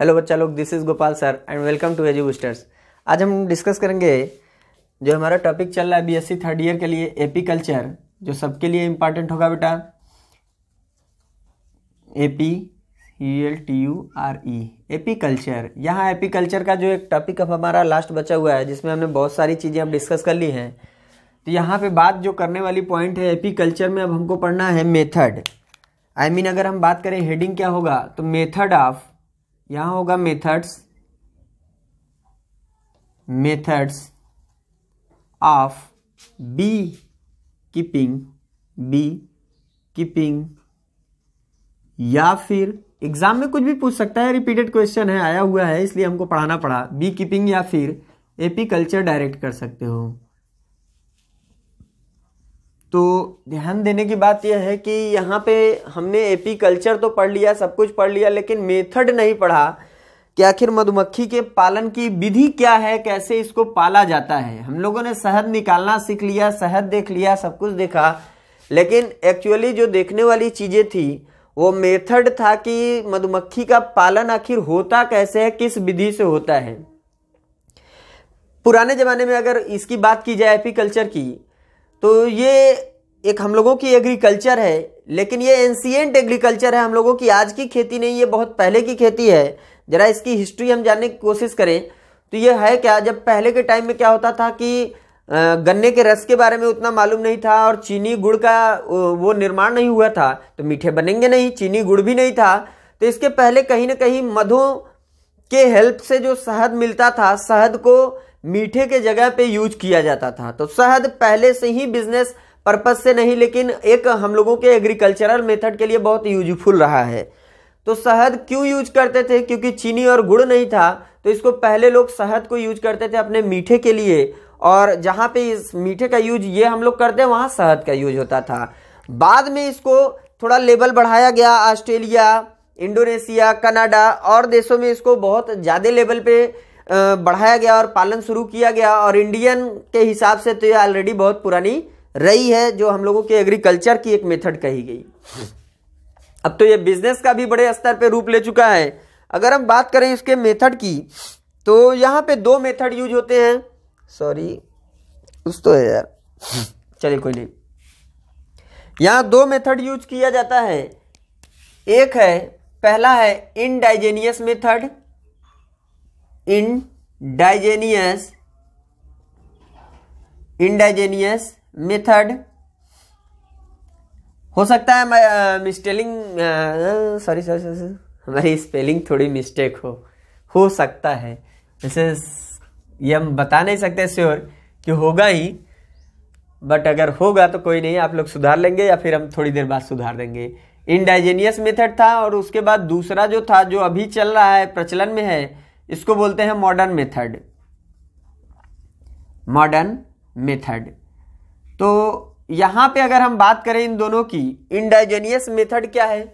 hello बच्चा लोग this is Gopal sir and welcome to AG boosters आज हम डिस्कस करेंगे जो हमारा टॉपिक चल रहा है बीएससी थर्ड ईयर के लिए एपीकल्चर जो सबके लिए इम्पॉर्टेंट होगा बेटा A P C L T U R E apiculture यहाँ एपीकल्चर का जो एक टॉपिक अब हमारा लास्ट बचा हुआ है जिसमें हमने बहुत सारी चीज़ें अब डिस्कस कर ली हैं तो यहाँ पे बात जो करने वाली पॉइंट है एपीकल्चर में अब हमको पढ़ना है method I I mean mean, अगर हम बात करें हेडिंग क्या होगा तो मेथड ऑफ़ यहाँ होगा methods methods of bee keeping bee keeping या फिर एग्जाम में कुछ भी पूछ सकता है रिपीटेड क्वेश्चन है आया हुआ है इसलिए हमको पढ़ाना पड़ा बी कीपिंग या फिर एपी कल्चर डायरेक्ट कर सकते हो तो ध्यान देने की बात यह है कि यहाँ पे हमने एपी कल्चर तो पढ़ लिया सब कुछ पढ़ लिया लेकिन मेथड नहीं पढ़ा कि आखिर मधुमक्खी के पालन की विधि क्या है कैसे इसको पाला जाता है हम लोगों ने शहद निकालना सीख लिया शहद देख लिया सब कुछ देखा लेकिन एक्चुअली जो देखने वाली चीज़ें थी वो मेथड था कि मधुमक्खी का पालन आखिर होता कैसे है किस विधि से होता है पुराने ज़माने में अगर इसकी बात की जाए एपी कल्चर की तो ये एक हम लोगों की एग्रीकल्चर है लेकिन ये एंसियंट एग्रीकल्चर है हम लोगों की आज की खेती नहीं ये बहुत पहले की खेती है ज़रा इसकी हिस्ट्री हम जानने की कोशिश करें तो ये है क्या जब पहले के टाइम में क्या होता था कि गन्ने के रस के बारे में उतना मालूम नहीं था और चीनी गुड़ का वो निर्माण नहीं हुआ था तो मीठे बनेंगे नहीं चीनी गुड़ भी नहीं था तो इसके पहले कहीं ना कहीं मधु के हेल्प से जो शहद मिलता था शहद को मीठे के जगह पे यूज किया जाता था तो शहद पहले से ही बिजनेस पर्पज से नहीं लेकिन एक हम लोगों के एग्रीकल्चरल मेथड के लिए बहुत यूजफुल रहा है तो शहद क्यों यूज करते थे क्योंकि चीनी और गुड़ नहीं था तो इसको पहले लोग शहद को यूज करते थे अपने मीठे के लिए और जहाँ पे इस मीठे का यूज ये हम लोग करते हैं वहाँ शहद का यूज होता था बाद में इसको थोड़ा लेवल बढ़ाया गया ऑस्ट्रेलिया इंडोनेशिया कनाडा और देशों में इसको बहुत ज़्यादा लेवल पे बढ़ाया गया और पालन शुरू किया गया और इंडियन के हिसाब से तो ये ऑलरेडी बहुत पुरानी रही है जो हम लोगों के एग्रीकल्चर की एक मेथड कही गई अब तो ये बिजनेस का भी बड़े स्तर पे रूप ले चुका है अगर हम बात करें इसके मेथड की तो यहाँ पे दो मेथड यूज होते हैं सॉरी उस तो है यार चलिए कोई नहीं यहाँ दो मेथड यूज किया जाता है एक है पहला है इनडाइजेनियस मेथड इंडाइजेनियस इंडाइजेनियस मेथड हो सकता है मिस्टेलिंग सॉरी सॉरी सॉरी हमारी स्पेलिंग थोड़ी मिस्टेक हो हो सकता है जैसे ये हम बता नहीं सकते श्योर कि होगा ही बट अगर होगा तो कोई नहीं आप लोग सुधार लेंगे या फिर हम थोड़ी देर बाद सुधार देंगे इंडाइजेनियस मेथड था और उसके बाद दूसरा जो था जो अभी चल रहा है प्रचलन में है इसको बोलते हैं मॉडर्न मेथड मॉडर्न मेथड तो यहां पे अगर हम बात करें इन दोनों की इंडाइजेनियस मेथड क्या है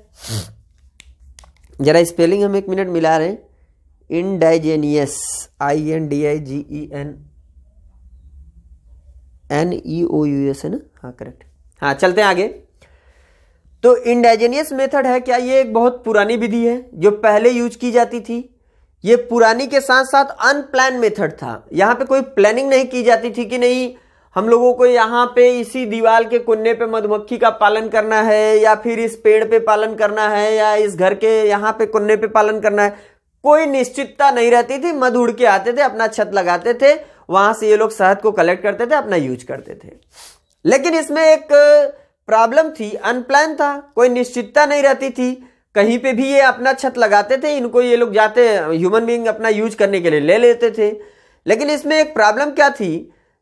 जरा स्पेलिंग हम एक मिनट मिला रहे हैं indigenous I N D I G E N N E O U S है ना हाँ करेक्ट हाँ चलते हैं आगे तो इंडाइजेनियस मेथड है क्या ये एक बहुत पुरानी विधि है जो पहले यूज की जाती थी ये पुरानी के साथ साथ अनप्लान मेथड था यहाँ पे कोई प्लानिंग नहीं की जाती थी कि नहीं हम लोगों को यहाँ पे इसी दीवार के कुन्ने पे मधुमक्खी का पालन करना है या फिर इस पेड़ पे पालन करना है या इस घर के यहाँ पे कुन्ने पे पालन करना है कोई निश्चितता नहीं रहती थी मध उड़ के आते थे अपना छत लगाते थे वहां से ये लोग शहद को कलेक्ट करते थे अपना यूज करते थे लेकिन इसमें एक प्रॉब्लम थी अनप्लान था कोई निश्चितता नहीं रहती थी कहीं पे भी ये अपना छत लगाते थे इनको ये लोग जाते ह्यूमन बींग अपना यूज करने के लिए ले लेते थे लेकिन इसमें एक प्रॉब्लम क्या थी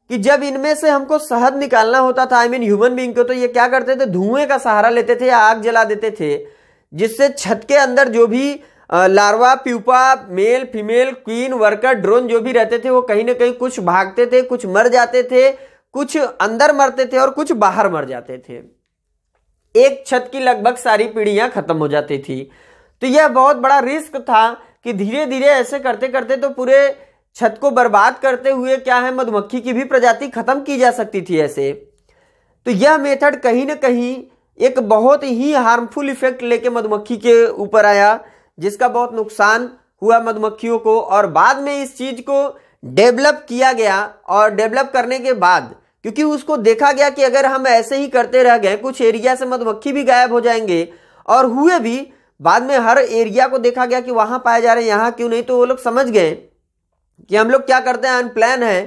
कि जब इनमें से हमको शहद निकालना होता था आई मीन ह्यूमन बींग को तो ये क्या करते थे धुएं का सहारा लेते थे या आग जला देते थे जिससे छत के अंदर जो भी larva pupa male female queen worker drone जो भी रहते थे वो कहीं ना कहीं कुछ भागते थे कुछ मर जाते थे कुछ अंदर मरते थे और कुछ बाहर मर जाते थे एक छत की लगभग सारी पीढ़ियां ख़त्म हो जाती थी तो यह बहुत बड़ा रिस्क था कि धीरे धीरे ऐसे करते करते तो पूरे छत को बर्बाद करते हुए क्या है मधुमक्खी की भी प्रजाति खत्म की जा सकती थी ऐसे तो यह मेथड कहीं ना कहीं एक बहुत ही हार्मफुल इफेक्ट लेके मधुमक्खी के ऊपर आया जिसका बहुत नुकसान हुआ मधुमक्खियों को और बाद में इस चीज को डेवलप किया गया और डेवलप करने के बाद क्योंकि उसको देखा गया कि अगर हम ऐसे ही करते रह गए कुछ एरिया से मधुमक्खी मतलब भी गायब हो जाएंगे और हुए भी बाद में हर एरिया को देखा गया कि वहां पाए जा रहे हैं यहाँ क्यों नहीं तो वो लोग समझ गए कि हम लोग क्या करते हैं अनप्लान है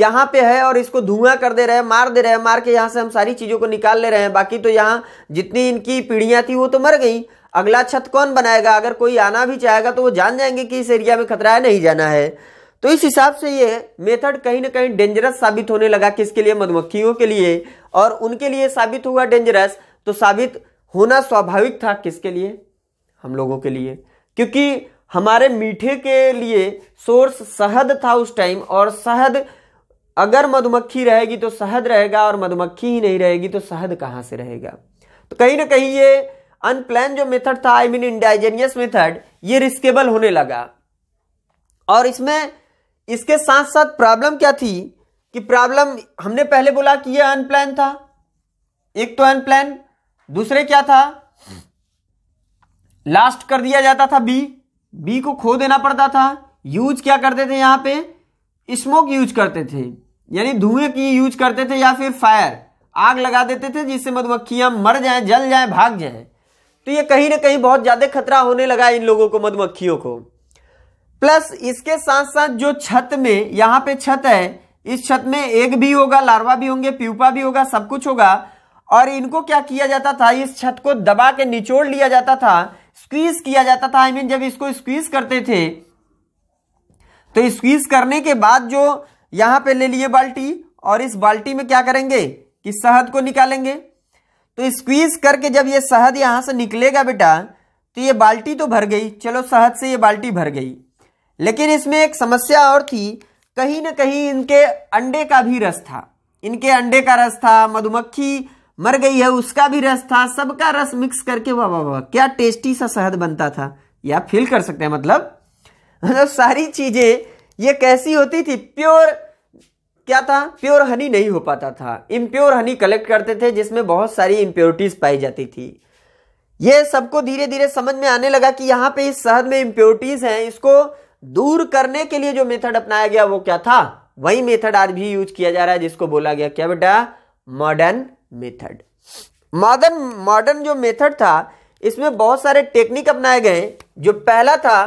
यहाँ पे है और इसको धुआं कर दे रहे हैं मार दे रहे हैं मार के यहाँ से हम सारी चीज़ों को निकाल ले रहे हैं बाकी तो यहाँ जितनी इनकी पीढ़ियां थी वो तो मर गई अगला छत कौन बनाएगा अगर कोई आना भी चाहेगा तो वो जान जाएंगे कि इस एरिया में खतरा है नहीं जाना है तो इस हिसाब से ये मेथड कहीं ना कहीं डेंजरस साबित होने लगा किसके लिए मधुमक्खियों के लिए और उनके लिए साबित हुआ डेंजरस तो साबित होना स्वाभाविक था किसके लिए हम लोगों के लिए क्योंकि हमारे मीठे के लिए सोर्स शहद था उस टाइम और शहद अगर मधुमक्खी रहेगी तो शहद रहेगा और मधुमक्खी ही नहीं रहेगी तो शहद कहाँ से रहेगा तो कहीं ना कहीं ये अनप्लान जो मेथड था आई मीन इंडाइजेनियस मेथड ये रिस्केबल होने लगा और इसमें इसके साथ साथ प्रॉब्लम क्या थी कि प्रॉब्लम हमने पहले बोला कि यह अनप्लान था एक तो अनप्लान दूसरे क्या था लास्ट कर दिया जाता था बी बी को खो देना पड़ता था यूज क्या करते थे यहां पे स्मोक यूज करते थे यानी धुएं की यूज करते थे या फिर फायर आग लगा देते थे जिससे मधुमक्खियां मर जाएं जल जाएं भाग जाएं तो ये कहीं ना कहीं बहुत ज़्यादा खतरा होने लगा इन लोगों को मधुमक्खियों को प्लस इसके साथ साथ जो छत में यहाँ पे छत है इस छत में एग भी होगा लार्वा भी होंगे प्यूपा भी होगा सब कुछ होगा और इनको क्या किया जाता था इस छत को दबा के निचोड़ लिया जाता था स्क्वीज किया जाता था आई मीन जब इसको स्क्वीज करते थे तो स्क्वीज करने के बाद जो यहां पे ले लिए बाल्टी और इस बाल्टी में क्या करेंगे कि शहद को निकालेंगे तो स्क्वीज करके जब ये शहद यहां से निकलेगा बेटा तो ये बाल्टी तो भर गई चलो शहद से ये बाल्टी भर गई लेकिन इसमें एक समस्या और थी कहीं ना कहीं इनके अंडे का भी रस था इनके अंडे का रस था मधुमक्खी मर गई है उसका भी रस था सबका रस मिक्स करके वाह वाह वाह क्या टेस्टी सा शहद बनता था या फील कर सकते हैं मतलब मतलब सारी चीज़ें ये कैसी होती थी प्योर क्या था प्योर हनी नहीं हो पाता था इम्प्योर हनी कलेक्ट करते थे जिसमें बहुत सारी इम्प्योरिटीज पाई जाती थी ये सबको धीरे धीरे समझ में आने लगा कि यहाँ पे इस शहद में इम्प्योरिटीज हैं इसको दूर करने के लिए जो मेथड अपनाया गया वो क्या था वही मेथड आज भी यूज किया जा रहा है जिसको बोला गया क्या बेटा मॉडर्न मेथड मॉडर्न मॉडर्न जो मेथड था इसमें बहुत सारे टेक्निक अपनाए गए जो पहला था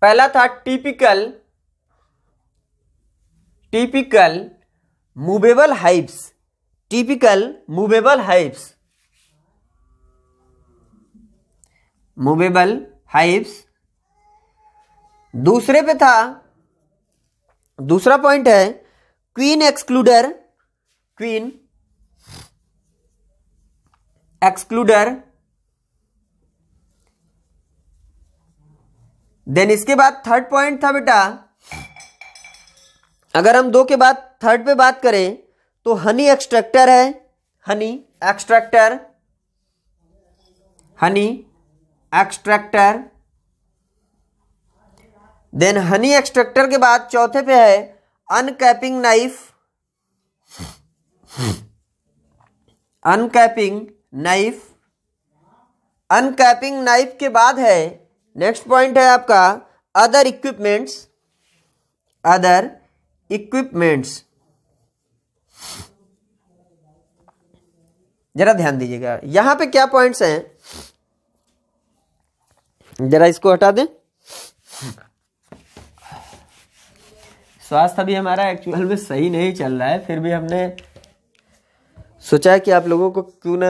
पहला था typical typical movable hives typical movable hives movable hives दूसरे पे था दूसरा पॉइंट है queen excluder queen excluder then इसके बाद थर्ड पॉइंट था बेटा अगर हम दो के बाद थर्ड पे बात करें तो हनी एक्सट्रैक्टर है honey extractor honey extractor then honey extractor के बाद चौथे पे है uncapping knife uncapping knife uncapping knife के बाद है नेक्स्ट पॉइंट है आपका अदर इक्विपमेंट्स अदर इक्विपमेंट्स जरा ध्यान दीजिएगा यहां पे क्या पॉइंट्स हैं जरा इसको हटा दें स्वास्थ्य अभी हमारा एक्चुअल में सही नहीं चल रहा है फिर भी हमने सोचा कि आप लोगों को क्यों ना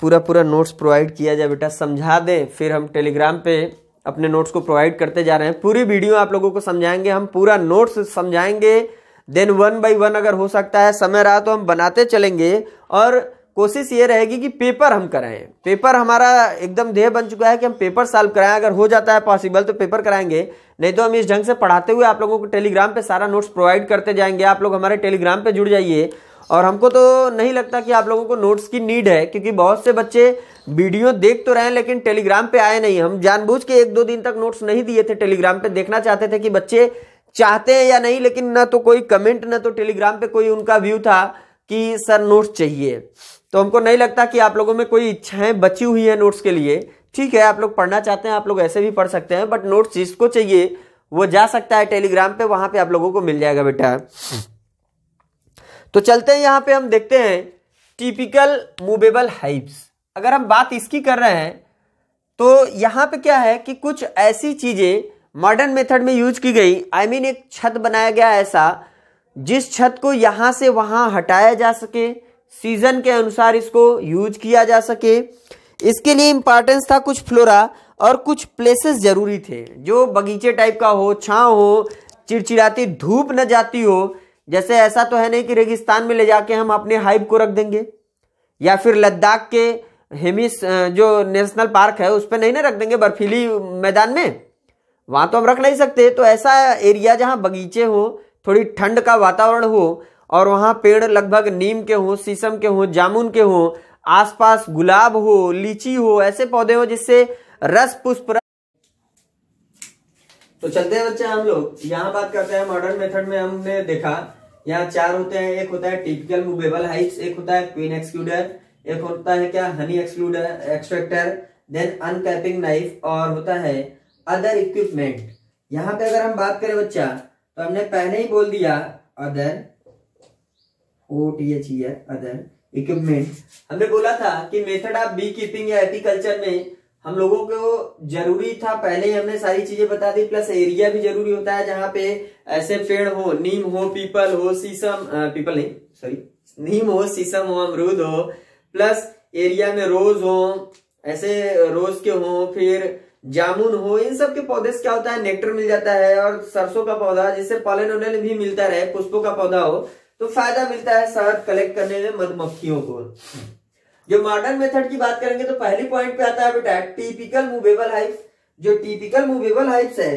पूरा पूरा नोट्स प्रोवाइड किया जाए बेटा समझा दें फिर हम टेलीग्राम पे अपने नोट्स को प्रोवाइड करते जा रहे हैं पूरी वीडियो आप लोगों को समझाएंगे हम पूरा नोट्स समझाएंगे देन वन बाई वन अगर हो सकता है समय रहा तो हम बनाते चलेंगे और कोशिश ये रहेगी कि पेपर हम कराएं पेपर हमारा एकदम देह बन चुका है कि हम पेपर सॉल्व कराएं अगर हो जाता है पॉसिबल तो पेपर कराएंगे नहीं तो हम इस ढंग से पढ़ाते हुए आप लोगों को टेलीग्राम पे सारा नोट्स प्रोवाइड करते जाएंगे आप लोग हमारे टेलीग्राम पे जुड़ जाइए और हमको तो नहीं लगता कि आप लोगों को नोट्स की नीड है क्योंकि बहुत से बच्चे वीडियो देख तो रहे हैं लेकिन टेलीग्राम पे आए नहीं हम जानबूझ के एक दो दिन तक नोट्स नहीं दिए थे टेलीग्राम पे देखना चाहते थे कि बच्चे चाहते हैं या नहीं लेकिन ना तो कोई कमेंट ना तो टेलीग्राम पे कोई उनका व्यू था कि सर नोट्स चाहिए तो हमको नहीं लगता कि आप लोगों में कोई इच्छाएं बची हुई है नोट्स के लिए ठीक है आप लोग पढ़ना चाहते हैं आप लोग ऐसे भी पढ़ सकते हैं बट नोट्स जिसको चाहिए वो जा सकता है टेलीग्राम पे वहाँ पे आप लोगों को मिल जाएगा बेटा तो चलते हैं यहाँ पे हम देखते हैं टिपिकल मूवेबल हाइप्स अगर हम बात इसकी कर रहे हैं तो यहाँ पे क्या है कि कुछ ऐसी चीज़ें मॉडर्न मेथड में यूज की गई आई I मीन mean, एक छत बनाया गया ऐसा जिस छत को यहाँ से वहाँ हटाया जा सके सीजन के अनुसार इसको यूज किया जा सके इसके लिए इम्पॉर्टेंस था कुछ फ्लोरा और कुछ प्लेसेस जरूरी थे जो बगीचे टाइप का हो छाँव हो चिड़चिड़ाती धूप न जाती हो जैसे ऐसा तो है नहीं कि रेगिस्तान में ले जाके हम अपने हाइप को रख देंगे या फिर लद्दाख के हेमिस जो नेशनल पार्क है उस पर नहीं ना रख देंगे बर्फीली मैदान में वहाँ तो हम रख नहीं सकते तो ऐसा एरिया जहाँ बगीचे हो थोड़ी ठंड का वातावरण हो और वहाँ पेड़ लगभग नीम के हों शीशम के हों जामुन के हों आसपास गुलाब हो लीची हो ऐसे पौधे हो जिससे रस पुष्प तो चलते हैं बच्चे हम लोग यहाँ बात करते हैं मॉडर्न मेथड में हमने देखा यहाँ चार होते हैं एक होता है टिपिकल मूवेबल हाइट्स एक होता है क्वीन एक्सक्लूडर एक होता है क्या honey excluder extractor then uncapping knife और होता है अदर इक्विपमेंट यहाँ पे अगर हम बात करें बच्चा तो हमने पहले ही बोल दिया other O T H E other equipment हमने बोला था कि मेथड ऑफ बी कीपिंग या एपिकल्चर में हम लोगों को जरूरी था पहले ही हमने सारी चीजें बता दी प्लस एरिया भी जरूरी होता है जहां पे ऐसे पेड़ हो नीम हो पीपल हो सीसम पीपल नहीं सॉरी नीम हो सीसम हो अमरूद हो प्लस एरिया में रोज हो ऐसे रोज के हो फिर जामुन हो इन सब के पौधे से क्या होता है नेक्टर मिल जाता है और सरसों का पौधा जिससे पालन उलन भी मिलता रहे पुष्पों का पौधा हो तो फायदा मिलता है शहद कलेक्ट करने में मधुमक्खियों को जो मॉडर्न मेथड की बात करेंगे तो पहली पॉइंट पे आता है बेटा टिपिकल मूवेबल हाइप जो टिपिकल मूवेबल हाइप्स है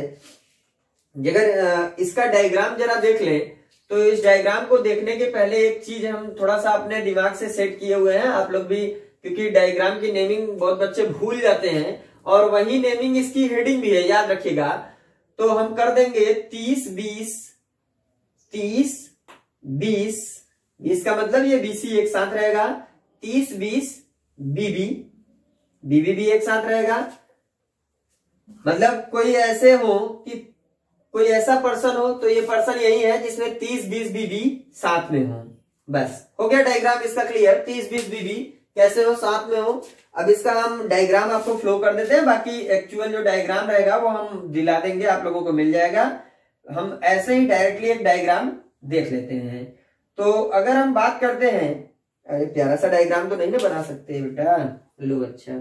अगर इसका डायग्राम जरा देख ले तो इस डायग्राम को देखने के पहले एक चीज हम थोड़ा सा अपने दिमाग से सेट किए हुए हैं आप लोग भी क्योंकि डायग्राम की नेमिंग बहुत बच्चे भूल जाते हैं और वही नेमिंग इसकी हेडिंग भी है याद रखिएगा तो हम कर देंगे तीस बीस तीस बीस बीस का मतलब ये बीसी एक साथ रहेगा तीस बीस बीबी बीबी भी एक साथ रहेगा मतलब कोई ऐसे हो कि कोई ऐसा पर्सन हो तो ये पर्सन यही है जिसमें तीस बीस बीबी साथ में हो बस हो गया डायग्राम इसका क्लियर तीस बीस बीबी कैसे हो साथ में हो अब इसका हम डायग्राम आपको फ्लो कर देते हैं बाकी एक्चुअल जो डायग्राम रहेगा वो हम दिला देंगे आप लोगों को मिल जाएगा हम ऐसे ही डायरेक्टली एक डायग्राम देख लेते हैं तो अगर हम बात करते हैं अरे प्यारा सा डायग्राम तो नहीं ना बना सकते बेटा लो अच्छा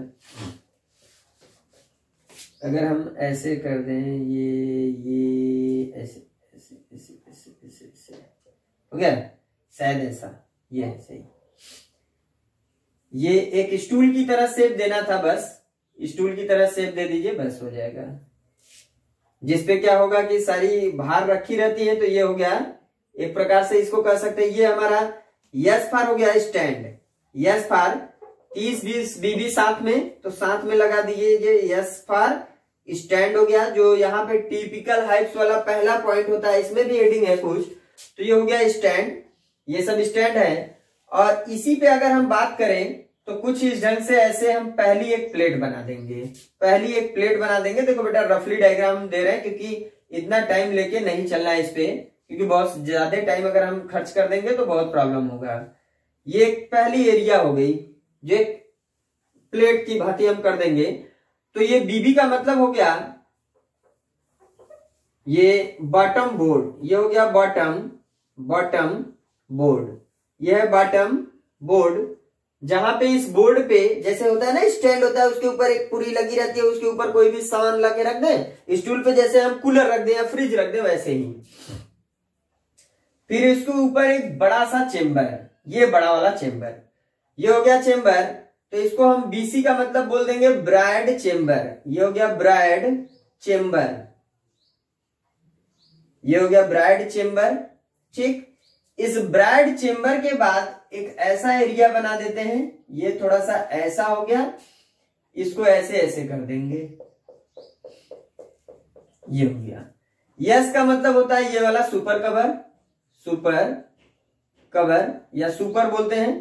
अगर हम ऐसे कर दें ये ये ऐसे ऐसे ऐसे ऐसे ऐसे ऐसे हो गया शायद ऐसा ये सही ये एक स्टूल की तरह सेप देना था बस स्टूल की तरह सेप दे दीजिए बस हो जाएगा जिसपे क्या होगा कि सारी भार रखी रहती है तो ये हो गया एक प्रकार से इसको कह सकते हैं ये हमारा यस फार हो गया स्टैंड यस फार तीस बीस बीबी साथ में तो साथ में लगा दिए ये यस फार स्टैंड हो गया जो यहाँ पे टिपिकल हाइप्स वाला पहला पॉइंट होता है इसमें भी हेडिंग है कुछ तो ये हो गया स्टैंड ये सब स्टैंड है और इसी पे अगर हम बात करें तो कुछ इस ढंग से ऐसे हम पहली एक प्लेट बना देंगे पहली एक प्लेट बना देंगे देखो बेटा रफली डायग्राम दे रहे हैं क्योंकि इतना टाइम लेके नहीं चलना है इस पे क्योंकि बहुत ज्यादा टाइम अगर हम खर्च कर देंगे तो बहुत प्रॉब्लम होगा ये एक पहली एरिया हो गई जो एक प्लेट की भांति हम कर देंगे तो ये बीबी का मतलब हो गया ये बॉटम बोर्ड ये हो गया बॉटम बॉटम बोर्ड यह है बॉटम बोर्ड जहां पे इस बोर्ड पे जैसे होता है ना स्टैंड होता है उसके ऊपर एक पूरी लगी रहती है उसके ऊपर कोई भी सामान लगे रख दे स्टूल पे जैसे हम कूलर रख दे या फ्रिज रख दे वैसे ही फिर इसके ऊपर एक बड़ा सा चेंबर है ये बड़ा वाला चेंबर ये हो गया चेंबर तो इसको हम बीसी का मतलब बोल देंगे ब्राइड चेंबर ये हो गया ब्राइड चेंबर ये हो गया ब्राइड चेंबर ठीक इस ब्राइड चेंबर के बाद एक ऐसा एरिया बना देते हैं ये थोड़ा सा ऐसा हो गया इसको ऐसे ऐसे कर देंगे ये हो गया यस का मतलब होता है ये वाला सुपर कवर सुपर कवर या सुपर बोलते हैं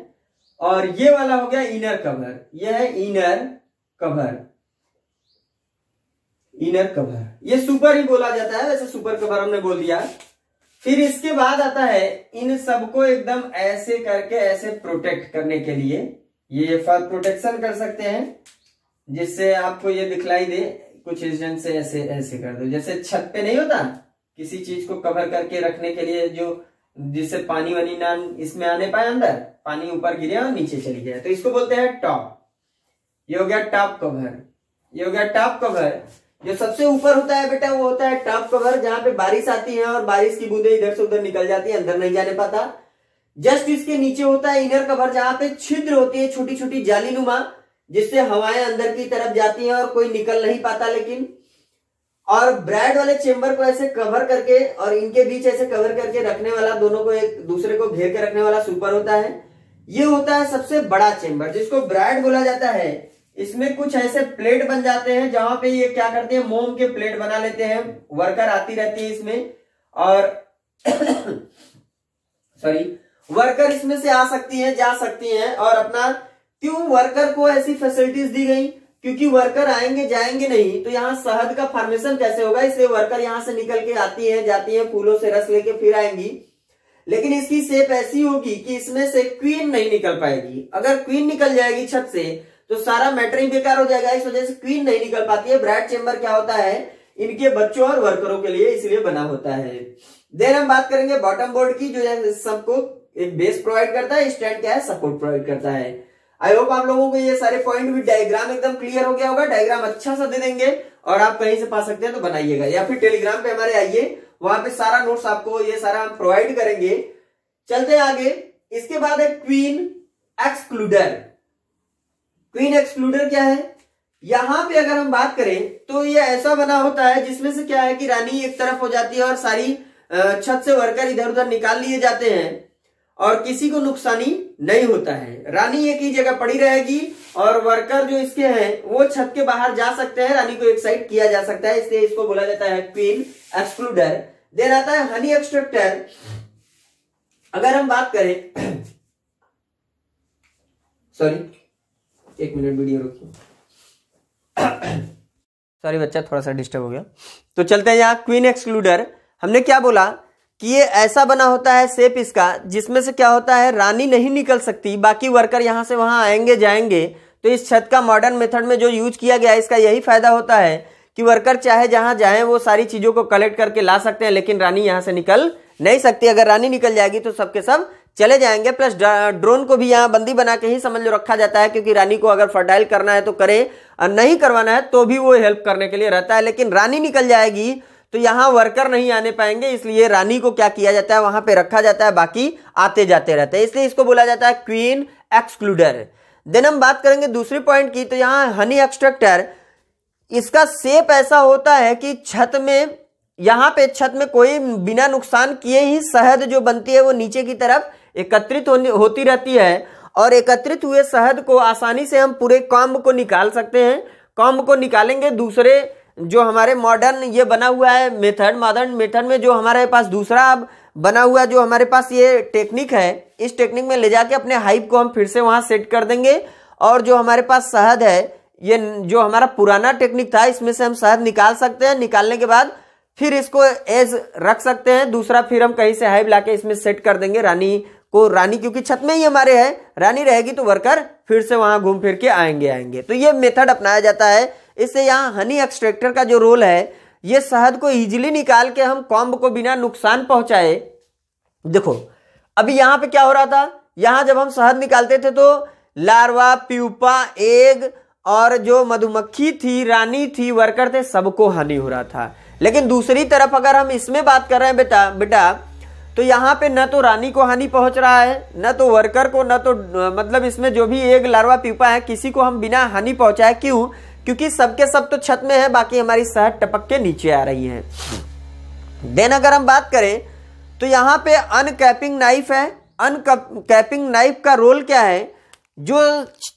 और ये वाला हो गया इनर कवर ये है इनर कवर इनर कवर ये सुपर ही बोला जाता है वैसे सुपर कवर हमने बोल दिया फिर इसके बाद आता है इन सबको एकदम ऐसे करके ऐसे प्रोटेक्ट करने के लिए ये फॉर प्रोटेक्शन कर सकते हैं जिससे आपको ये दिखलाई दे कुछ इस से ऐसे ऐसे कर दो जैसे छत पे नहीं होता किसी चीज को कवर करके रखने के लिए जो जिससे पानी वानी ना इसमें आने पाए अंदर पानी ऊपर गिरे और नीचे चली जाए तो इसको बोलते हैं टॉप ये हो गया टॉप कवर ये हो गया टॉप कवर जो सबसे ऊपर होता है बेटा वो होता है टॉप कवर जहां पे बारिश आती है और बारिश की बूंदे इधर से उधर निकल जाती है अंदर नहीं जाने पाता जस्ट इसके नीचे होता है इनर कवर जहां पे छिद्र होती है छोटी छोटी जाली नुमा जिससे हवाएं अंदर की तरफ जाती है और कोई निकल नहीं पाता लेकिन और ब्रेड वाले चेम्बर को ऐसे कवर करके और इनके बीच ऐसे कवर करके रखने वाला दोनों को एक दूसरे को घेर के रखने वाला सुपर होता है ये होता है सबसे बड़ा चेम्बर जिसको ब्रेड बोला जाता है इसमें कुछ ऐसे प्लेट बन जाते हैं जहां पे ये क्या करते हैं मोम के प्लेट बना लेते हैं वर्कर आती रहती है इसमें और सॉरी वर्कर इसमें से आ सकती है जा सकती है और अपना क्यों वर्कर को ऐसी फैसिलिटीज दी गई क्योंकि वर्कर आएंगे जाएंगे नहीं तो यहाँ शहद का फॉर्मेशन कैसे होगा इसलिए वर्कर यहाँ से निकल के आती है जाती है फूलों से रस लेके फिर आएंगी लेकिन इसकी सेप ऐसी होगी कि इसमें से क्वीन नहीं निकल पाएगी अगर क्वीन निकल जाएगी छत से तो सारा मैटरिंग बेकार हो जाएगा इस वजह से क्वीन नहीं निकल पाती है ब्राइड चेम्बर क्या होता है इनके बच्चों और वर्करों के लिए इसलिए बना होता है देन हम बात करेंगे बॉटम बोर्ड की जो सबको एक बेस प्रोवाइड करता है स्टैंड क्या है सपोर्ट प्रोवाइड करता है आई होप आप लोगों को ये सारे पॉइंट भी डायग्राम एकदम क्लियर हो गया होगा डायग्राम अच्छा सा दे देंगे और आप कहीं से पा सकते हैं तो बनाइएगा या फिर टेलीग्राम पे हमारे आइए वहां पे सारा नोट्स आपको ये सारा हम प्रोवाइड करेंगे चलते आगे इसके बाद है क्वीन एक्सक्लूडर क्वीन एक्सक्लूडर क्या है यहां पे अगर हम बात करें तो ये ऐसा बना होता है जिसमें से क्या है कि रानी एक तरफ हो जाती है और सारी छत से वर्कर इधर उधर निकाल लिए जाते हैं और किसी को नुकसानी नहीं होता है रानी एक ही जगह पड़ी रहेगी और वर्कर जो इसके हैं वो छत के बाहर जा सकते हैं रानी को एक्साइट किया जा सकता है इसलिए इसको बोला जाता है क्वीन एक्सक्लूडर दे रहता है हनी एक्सट्रक्टर अगर हम बात करें सॉरी एक मिनट वीडियो रोकिए सॉरी बच्चा थोड़ा सा डिस्टर्ब हो गया तो चलते हैं यहाँ क्वीन एक्सक्लूडर हमने क्या बोला कि ये ऐसा बना होता है सेप इसका जिसमें से क्या होता है रानी नहीं निकल सकती बाकी वर्कर यहाँ से वहाँ आएंगे जाएंगे तो इस छत का मॉडर्न मेथड में जो यूज किया गया इसका यही फायदा होता है कि वर्कर चाहे जहाँ जाए वो सारी चीज़ों को कलेक्ट करके ला सकते हैं लेकिन रानी यहाँ से निकल नहीं सकती अगर रानी निकल जाएगी तो सबके सब चले जाएंगे प्लस ड्रोन को भी यहाँ बंदी बना के ही समझ लो रखा जाता है क्योंकि रानी को अगर फर्टाइल करना है तो करे और नहीं करवाना है तो भी वो हेल्प करने के लिए रहता है लेकिन रानी निकल जाएगी तो यहाँ वर्कर नहीं आने पाएंगे इसलिए रानी को क्या किया जाता है वहां पे रखा जाता है बाकी आते जाते रहते हैं इसलिए इसको बोला जाता है क्वीन एक्सक्लूडर देन हम बात करेंगे दूसरी पॉइंट की तो यहाँ हनी एक्सट्रक्टर इसका सेप ऐसा होता है कि छत में यहाँ पे छत में कोई बिना नुकसान किए ही शहद जो बनती है वो नीचे की तरफ एकत्रित होती रहती है और एकत्रित हुए शहद को आसानी से हम पूरे कॉम्ब को निकाल सकते हैं कॉम्ब को निकालेंगे दूसरे जो हमारे मॉडर्न ये बना हुआ है मेथड मॉडर्न मेथड में जो हमारे पास दूसरा अब बना हुआ जो हमारे पास ये टेक्निक है इस टेक्निक में ले जाके अपने हाइप को हम फिर से वहाँ सेट कर देंगे और जो हमारे पास शहद है ये जो हमारा पुराना टेक्निक था इसमें से हम शहद निकाल सकते हैं निकालने के बाद फिर इसको एज रख सकते हैं दूसरा फिर हम कहीं से हाइप लाके इसमें सेट कर देंगे रानी को रानी क्योंकि छत में ही हमारे है रानी रहेगी तो वर्कर फिर से वहां घूम फिर के आएंगे आएंगे तो ये मेथड अपनाया जाता है इससे यहाँ हनी एक्सट्रैक्टर का जो रोल है ये शहद को इजीली निकाल के हम कॉम्ब को बिना नुकसान पहुंचाए देखो अभी यहाँ पे क्या हो रहा था यहाँ जब हम शहद निकालते थे तो लार्वा प्यूपा एग और जो मधुमक्खी थी रानी थी वर्कर थे सबको हानि हो रहा था लेकिन दूसरी तरफ अगर हम इसमें बात कर रहे हैं बेटा बेटा तो यहाँ पे न तो रानी को हानि पहुंच रहा है न तो वर्कर को न तो मतलब इसमें जो भी एक लार्वा पीपा है किसी को हम बिना हानि पहुंचाए क्यों क्योंकि सबके सब तो छत में है बाकी हमारी शहर टपक के नीचे आ रही है देन अगर हम बात करें तो यहाँ पे अनकैपिंग नाइफ है अनकैपिंग नाइफ का रोल क्या है जो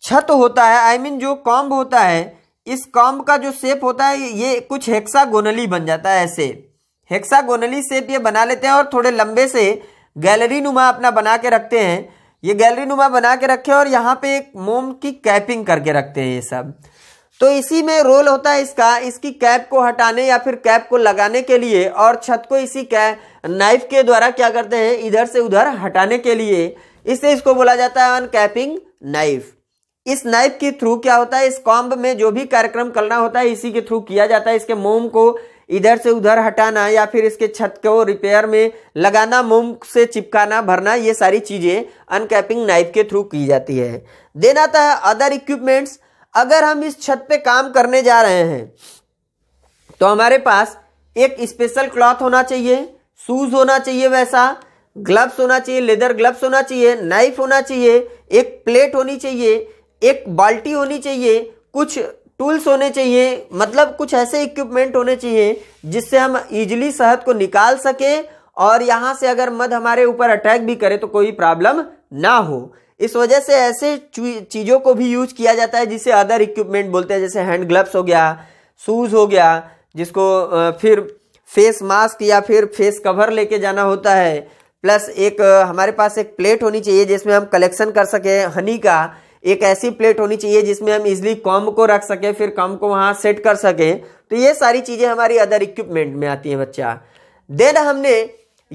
छत होता है आई I मीन mean जो कॉम्ब होता है इस कॉम्ब का जो शेप होता है ये कुछ हेक्सागोनली बन जाता है ऐसे हेक्सागोनली शेप ये बना लेते हैं और थोड़े लंबे से गैलरी नुमा अपना बना के रखते हैं ये गैलरी नुमा बना के रखे और यहाँ पे एक मोम की कैपिंग करके रखते हैं ये सब तो इसी में रोल होता है इसका इसकी कैप को हटाने या फिर कैप को लगाने के लिए और छत को इसी कै नाइफ के द्वारा क्या करते हैं इधर से उधर हटाने के लिए इससे इसको बोला जाता है अनकैपिंग नाइफ इस नाइफ के थ्रू क्या होता है इस कॉम्ब में जो भी कार्यक्रम करना होता है इसी के थ्रू किया जाता है इसके मोम को इधर से उधर हटाना या फिर इसके छत को रिपेयर में लगाना मोम से चिपकाना भरना ये सारी चीज़ें अनकैपिंग नाइफ के थ्रू की जाती है देन आता है अदर इक्विपमेंट्स अगर हम इस छत पे काम करने जा रहे हैं तो हमारे पास एक स्पेशल क्लॉथ होना चाहिए शूज होना चाहिए वैसा ग्लव्स होना चाहिए लेदर ग्लव्स होना चाहिए नाइफ होना चाहिए एक प्लेट होनी चाहिए एक बाल्टी होनी चाहिए कुछ टूल्स होने चाहिए मतलब कुछ ऐसे इक्विपमेंट होने चाहिए जिससे हम इजिली शहद को निकाल सकें और यहाँ से अगर मध हमारे ऊपर अटैक भी करे तो कोई प्रॉब्लम ना हो इस वजह से ऐसे चीज़ों को भी यूज किया जाता है जिसे अदर इक्विपमेंट बोलते हैं जैसे हैंड ग्लव्स हो गया शूज़ हो गया जिसको फिर फेस मास्क या फिर फेस कवर लेके जाना होता है प्लस एक हमारे पास एक प्लेट होनी चाहिए जिसमें हम कलेक्शन कर सकें हनी का एक ऐसी प्लेट होनी चाहिए जिसमें हम इजली कॉम को रख सकें फिर कॉम को वहाँ सेट कर सकें तो ये सारी चीज़ें हमारी अदर इक्विपमेंट में आती हैं बच्चा देन हमने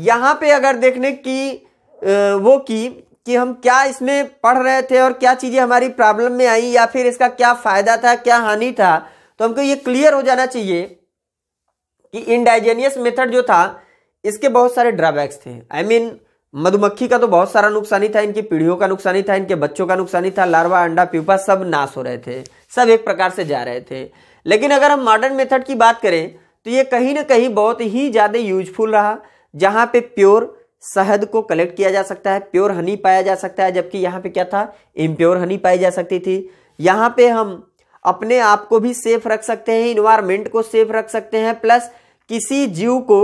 यहाँ पे अगर देखने की वो की कि हम क्या इसमें पढ़ रहे थे और क्या चीज़ें हमारी प्रॉब्लम में आई या फिर इसका क्या फ़ायदा था क्या हानि था तो हमको ये क्लियर हो जाना चाहिए कि इंडाइजेनियस मेथड जो था इसके बहुत सारे ड्रॉबैक्स थे आई I मीन mean, मधुमक्खी का तो बहुत सारा नुकसानी था इनकी पीढ़ियों का नुकसानी था इनके बच्चों का नुकसानी था लार्वा अंडा प्यूपा सब नाश हो रहे थे सब एक प्रकार से जा रहे थे लेकिन अगर हम मॉडर्न मेथड की बात करें तो ये कहीं ना कहीं बहुत ही ज़्यादा यूजफुल रहा जहाँ पे प्योर शहद को कलेक्ट किया जा सकता है प्योर हनी पाया जा सकता है जबकि यहाँ पे क्या था इम्प्योर हनी पाई जा सकती थी यहाँ पे हम अपने आप को भी सेफ रख सकते हैं इन्वायरमेंट को सेफ रख सकते हैं प्लस किसी जीव को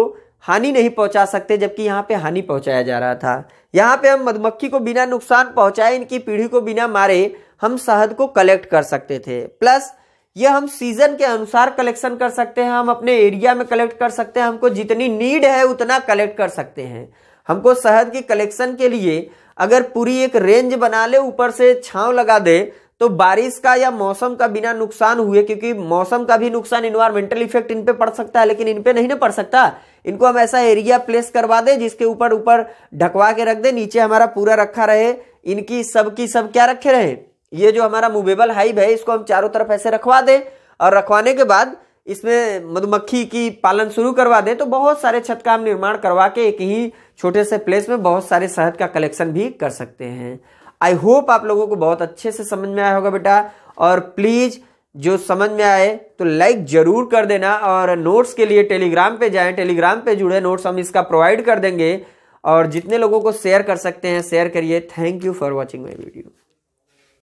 हानि नहीं पहुंचा सकते जबकि यहाँ पे हानि पहुंचाया जा रहा था यहाँ पे हम मधुमक्खी को बिना नुकसान पहुंचाए इनकी पीढ़ी को बिना मारे हम शहद को कलेक्ट कर सकते थे प्लस ये हम सीजन के अनुसार कलेक्शन कर सकते हैं हम अपने एरिया में कलेक्ट कर सकते हैं हमको जितनी नीड है उतना कलेक्ट कर सकते हैं हमको शहद की कलेक्शन के लिए अगर पूरी एक रेंज बना ले ऊपर से छांव लगा दे तो बारिश का या मौसम का बिना नुकसान हुए क्योंकि मौसम का भी नुकसान इन्वायरमेंटल इफेक्ट इन पे पड़ सकता है लेकिन इन पे नहीं ना पड़ सकता इनको हम ऐसा एरिया प्लेस करवा दें जिसके ऊपर ऊपर ढकवा के रख दें नीचे हमारा पूरा रखा रहे इनकी सब की सब क्या रखे रहे ये जो हमारा मूवेबल हाइब है इसको हम चारों तरफ ऐसे रखवा दें और रखवाने के बाद इसमें मधुमक्खी की पालन शुरू करवा दें तो बहुत सारे छत का हम निर्माण करवा के एक ही छोटे से प्लेस में बहुत सारे शहद का कलेक्शन भी कर सकते हैं आई होप आप लोगों को बहुत अच्छे से समझ में आया होगा बेटा और प्लीज़ जो समझ में आए तो लाइक जरूर कर देना और नोट्स के लिए टेलीग्राम पे जाएं टेलीग्राम पे जुड़े नोट्स हम इसका प्रोवाइड कर देंगे और जितने लोगों को शेयर कर सकते हैं शेयर करिए thank you for watching my video